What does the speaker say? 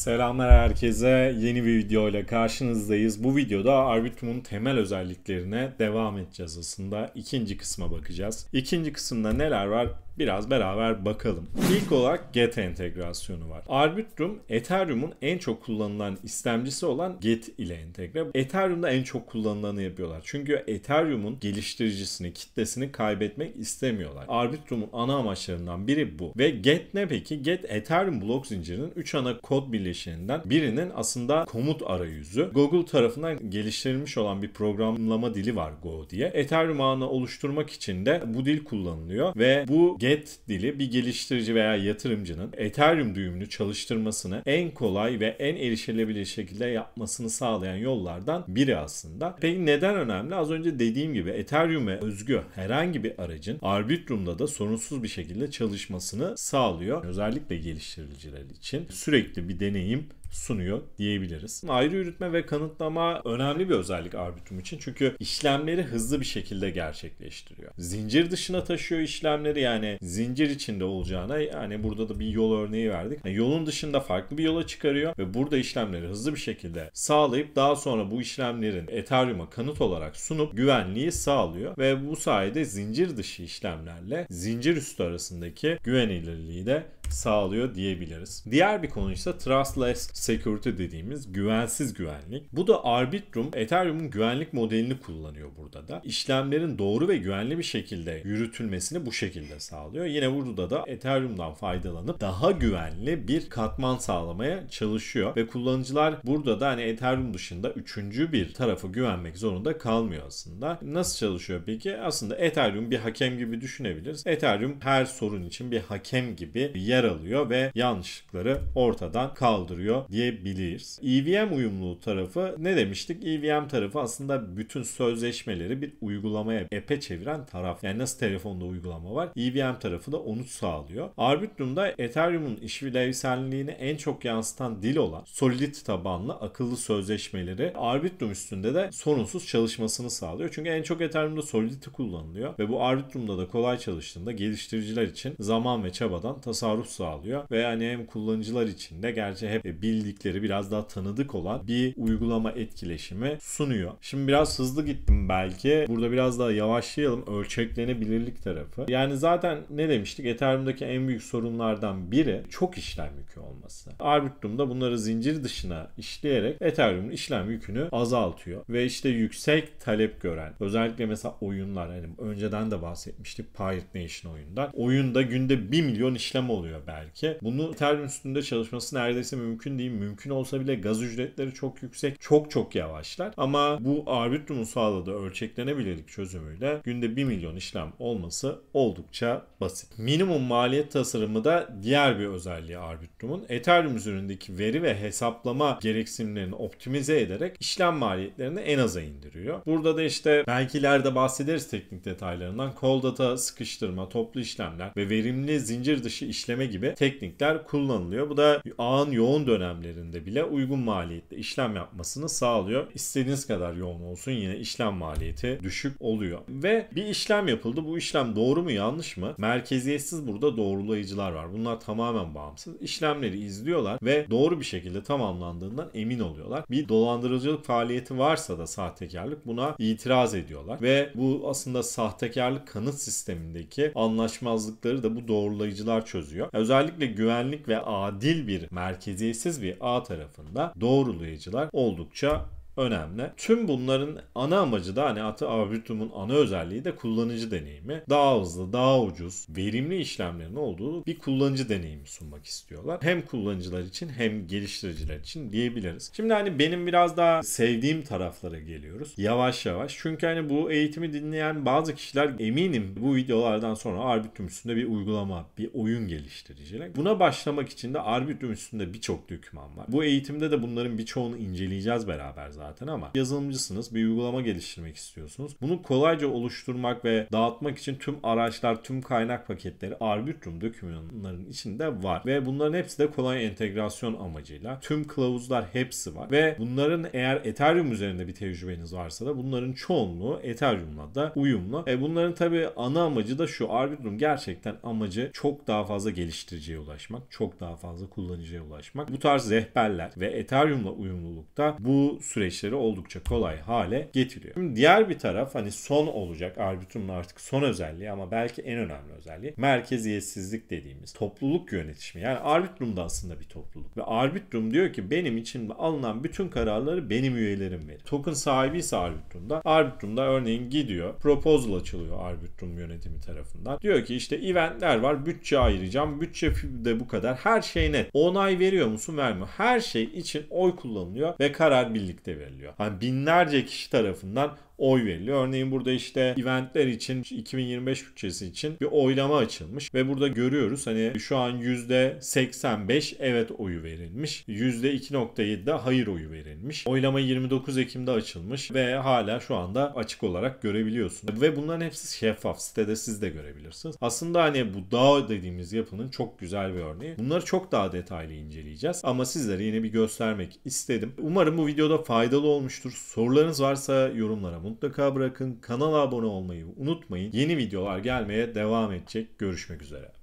Selamlar herkese. Yeni bir video ile karşınızdayız. Bu videoda Arbitrum'un temel özelliklerine devam edeceğiz aslında. İkinci kısma bakacağız. İkinci kısımda neler var? Biraz beraber bakalım. İlk olarak get entegrasyonu var. Arbitrum Ethereum'un en çok kullanılan istemcisi olan Get ile entegre. Ethereum'da en çok kullanılanı yapıyorlar. Çünkü Ethereum'un geliştiricisini, kitlesini kaybetmek istemiyorlar. Arbitrum'un ana amaçlarından biri bu. Ve Get ne peki? Get Ethereum blok zincirinin 3 ana kod birleşeninden birinin aslında komut arayüzü. Google tarafından geliştirilmiş olan bir programlama dili var Go diye. Ethereum ağını oluşturmak için de bu dil kullanılıyor ve bu Get net dili bir geliştirici veya yatırımcının Ethereum düğümünü çalıştırmasını en kolay ve en erişilebilir şekilde yapmasını sağlayan yollardan biri aslında. Peki neden önemli? Az önce dediğim gibi Ethereum'e özgü herhangi bir aracın Arbitrum'da da sorunsuz bir şekilde çalışmasını sağlıyor. Özellikle geliştiriciler için sürekli bir deneyim sunuyor diyebiliriz. Ayrı yürütme ve kanıtlama önemli bir özellik Arbitrum için çünkü işlemleri hızlı bir şekilde gerçekleştiriyor. Zincir dışına taşıyor işlemleri yani zincir içinde olacağına yani burada da bir yol örneği verdik. Yani yolun dışında farklı bir yola çıkarıyor ve burada işlemleri hızlı bir şekilde sağlayıp daha sonra bu işlemlerin Ethereum'a kanıt olarak sunup güvenliği sağlıyor ve bu sayede zincir dışı işlemlerle zincir üstü arasındaki güvenilirliği de sağlıyor diyebiliriz. Diğer bir konu ise trustless security dediğimiz güvensiz güvenlik. Bu da Arbitrum Ethereum'un güvenlik modelini kullanıyor burada da. İşlemlerin doğru ve güvenli bir şekilde yürütülmesini bu şekilde sağlıyor. Yine burada da Ethereum'dan faydalanıp daha güvenli bir katman sağlamaya çalışıyor ve kullanıcılar burada da hani Ethereum dışında üçüncü bir tarafı güvenmek zorunda kalmıyor aslında. Nasıl çalışıyor peki? Aslında Ethereum bir hakem gibi düşünebiliriz. Ethereum her sorun için bir hakem gibi yer yer alıyor ve yanlışlıkları ortadan kaldırıyor diyebiliriz. EVM uyumlu tarafı ne demiştik? EVM tarafı aslında bütün sözleşmeleri bir uygulamaya epe çeviren taraf. Yani nasıl telefonda uygulama var? EVM tarafı da onu sağlıyor. Arbitrum'da Ethereum'un işlevselliğini en çok yansıtan dil olan Solid tabanlı akıllı sözleşmeleri Arbitrum üstünde de sorunsuz çalışmasını sağlıyor. Çünkü en çok Ethereum'da Solidity kullanılıyor ve bu Arbitrum'da da kolay çalıştığında geliştiriciler için zaman ve çabadan tasarruf sağlıyor ve yani hem kullanıcılar için de gerçi hep e, bildikleri biraz daha tanıdık olan bir uygulama etkileşimi sunuyor. Şimdi biraz hızlı gittim belki. Burada biraz daha yavaşlayalım ölçeklenebilirlik tarafı. Yani zaten ne demiştik? Ethereum'daki en büyük sorunlardan biri çok işlem yükü olması. Arbitrum'da bunları zincir dışına işleyerek Ethereum'un işlem yükünü azaltıyor ve işte yüksek talep gören özellikle mesela oyunlar hani önceden de bahsetmiştik Pirate Nation oyundan. Oyunda günde 1 milyon işlem oluyor belki. Bunu Ethereum üstünde çalışması neredeyse mümkün değil. Mümkün olsa bile gaz ücretleri çok yüksek, çok çok yavaşlar. Ama bu Arbitrum'un sağladığı ölçeklenebilirlik çözümüyle günde 1 milyon işlem olması oldukça basit. Minimum maliyet tasarımı da diğer bir özelliği Arbitrum'un. Ethereum üzerindeki veri ve hesaplama gereksinimlerini optimize ederek işlem maliyetlerini en aza indiriyor. Burada da işte belki ileride bahsederiz teknik detaylarından. Cold data sıkıştırma, toplu işlemler ve verimli zincir dışı işleme gibi teknikler kullanılıyor. Bu da ağın yoğun dönemlerinde bile uygun maliyette işlem yapmasını sağlıyor. İstediğiniz kadar yoğun olsun yine işlem maliyeti düşük oluyor. Ve bir işlem yapıldı. Bu işlem doğru mu yanlış mı? Merkeziyetsiz burada doğrulayıcılar var. Bunlar tamamen bağımsız. İşlemleri izliyorlar ve doğru bir şekilde tamamlandığından emin oluyorlar. Bir dolandırıcılık faaliyeti varsa da sahtekarlık buna itiraz ediyorlar ve bu aslında sahtekarlık kanıt sistemindeki anlaşmazlıkları da bu doğrulayıcılar çözüyor. Özellikle güvenlik ve adil bir merkeziyetsiz bir ağ tarafında doğrulayıcılar oldukça önemli. Tüm bunların ana amacı da hani Atı Arbitrum'un ana özelliği de kullanıcı deneyimi. Daha hızlı, daha ucuz, verimli işlemlerin olduğu bir kullanıcı deneyimi sunmak istiyorlar. Hem kullanıcılar için hem geliştiriciler için diyebiliriz. Şimdi hani benim biraz daha sevdiğim taraflara geliyoruz. Yavaş yavaş. Çünkü hani bu eğitimi dinleyen bazı kişiler eminim bu videolardan sonra Arbitrum üstünde bir uygulama, bir oyun geliştiriciler. Buna başlamak için de Arbitrum üstünde birçok döküman var. Bu eğitimde de bunların birçoğunu inceleyeceğiz beraber zaten zaten ama yazılımcısınız, bir uygulama geliştirmek istiyorsunuz. Bunu kolayca oluşturmak ve dağıtmak için tüm araçlar, tüm kaynak paketleri Arbitrum dokümanların içinde var ve bunların hepsi de kolay entegrasyon amacıyla. Tüm kılavuzlar hepsi var ve bunların eğer Ethereum üzerinde bir tecrübeniz varsa da bunların çoğunluğu Ethereum'la da uyumlu. E bunların tabi ana amacı da şu Arbitrum gerçekten amacı çok daha fazla geliştiriciye ulaşmak, çok daha fazla kullanıcıya ulaşmak. Bu tarz rehberler ve Ethereum'la uyumlulukta bu süreç işleri oldukça kolay hale getiriyor. Şimdi diğer bir taraf hani son olacak Arbitrum'un artık son özelliği ama belki en önemli özelliği merkeziyetsizlik dediğimiz topluluk yönetimi. Yani Arbitrum da aslında bir topluluk ve Arbitrum diyor ki benim için alınan bütün kararları benim üyelerim verir. Token sahibi ise Arbitrum'da Arbitrum'da örneğin gidiyor proposal açılıyor Arbitrum yönetimi tarafından. Diyor ki işte eventler var bütçe ayıracağım bütçe de bu kadar her şey net. Onay veriyor musun vermiyor. Her şey için oy kullanılıyor ve karar birlikte veriliyor veriliyor. Hani binlerce kişi tarafından oy veriliyor. Örneğin burada işte eventler için 2025 bütçesi için bir oylama açılmış ve burada görüyoruz hani şu an %85 evet oyu verilmiş. 2.7 de hayır oyu verilmiş. Oylama 29 Ekim'de açılmış ve hala şu anda açık olarak görebiliyorsunuz. Ve bunların hepsi şeffaf. Sitede siz de görebilirsiniz. Aslında hani bu dağ dediğimiz yapının çok güzel bir örneği. Bunları çok daha detaylı inceleyeceğiz. Ama sizlere yine bir göstermek istedim. Umarım bu videoda faydalı olmuştur. Sorularınız varsa yorumlara mutlaka bırakın. Kanala abone olmayı unutmayın. Yeni videolar gelmeye devam edecek. Görüşmek üzere.